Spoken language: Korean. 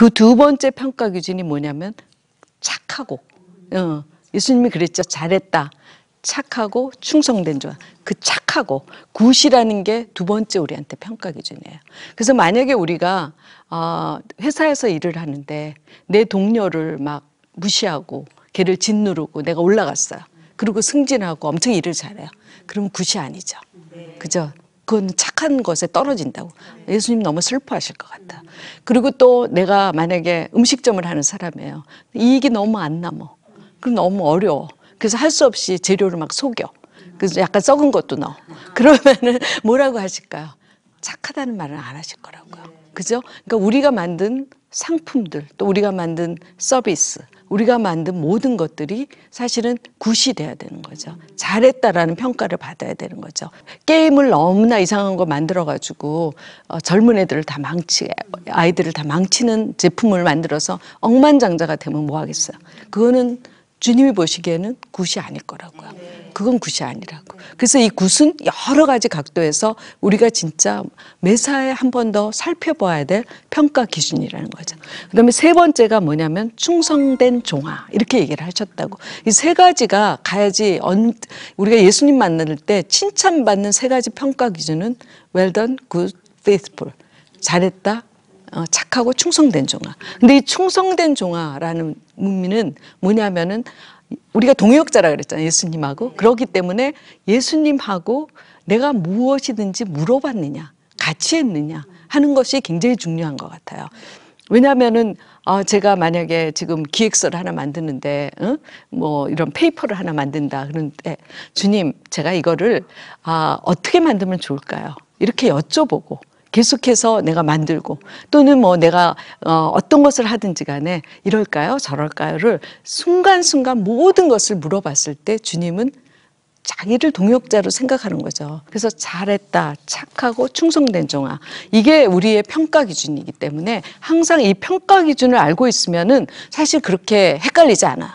그 두 번째 평가 기준이 뭐냐면 착하고 어, 예수님이 그랬죠. 잘했다. 착하고 충성된 자. 그 착하고 굿이라는 게 두 번째 우리한테 평가 기준이에요. 그래서 만약에 우리가 어, 회사에서 일을 하는데 내 동료를 막 무시하고 걔를 짓누르고 내가 올라갔어요. 그리고 승진하고 엄청 일을 잘해요. 그럼 굿이 아니죠. 그죠? 그건 착한 것에 떨어진다고. 예수님 너무 슬퍼하실 것 같다. 그리고 또 내가 만약에 음식점을 하는 사람이에요. 이익이 너무 안남아 그럼 너무 어려워. 그래서 할 수 없이 재료를 막 속여. 그래서 약간 썩은 것도 넣어. 그러면은 뭐라고 하실까요? 착하다는 말은안 하실 거라고요. 그죠? 그러니까 우리가 만든 상품들, 또 우리가 만든 서비스, 우리가 만든 모든 것들이 사실은 굿이 돼야 되는 거죠. 잘했다라는 평가를 받아야 되는 거죠. 게임을 너무나 이상한 거 만들어가지고 어, 젊은 애들을 다 망치, 아이들을 다 망치는 제품을 만들어서 억만장자가 되면 뭐 하겠어요. 그거는 주님이 보시기에는 굿이 아닐 거라고요. 그건 굿이 아니라고. 그래서 이 굿은 여러 가지 각도에서 우리가 진짜 매사에 한 번 더 살펴봐야 될 평가 기준이라는 거죠. 그 다음에 세 번째가 뭐냐면 충성된 종아. 이렇게 얘기를 하셨다고. 이 세 가지가 가야지 언, 우리가 예수님 만날 때 칭찬받는 세 가지 평가 기준은 well done, good, faithful. 잘했다, 어, 착하고 충성된 종아. 근데 이 충성된 종아라는 문미는 뭐냐면은 우리가 동역자라 그랬잖아요. 예수님하고. 그렇기 때문에 예수님하고 내가 무엇이든지 물어봤느냐, 같이 했느냐 하는 것이 굉장히 중요한 것 같아요. 왜냐면은아 제가 만약에 지금 기획서를 하나 만드는데 응? 어? 뭐 이런 페이퍼를 하나 만든다 그런데 주님 제가 이거를 아 어떻게 만들면 좋을까요? 이렇게 여쭤보고 계속해서 내가 만들고 또는 뭐 내가 어, 어떤 것을 하든지 간에 이럴까요? 저럴까요?를 순간순간 모든 것을 물어봤을 때 주님은 자기를 동역자로 생각하는 거죠. 그래서 잘했다, 착하고 충성된 종아. 이게 우리의 평가 기준이기 때문에 항상 이 평가 기준을 알고 있으면은 사실 그렇게 헷갈리지 않아. 요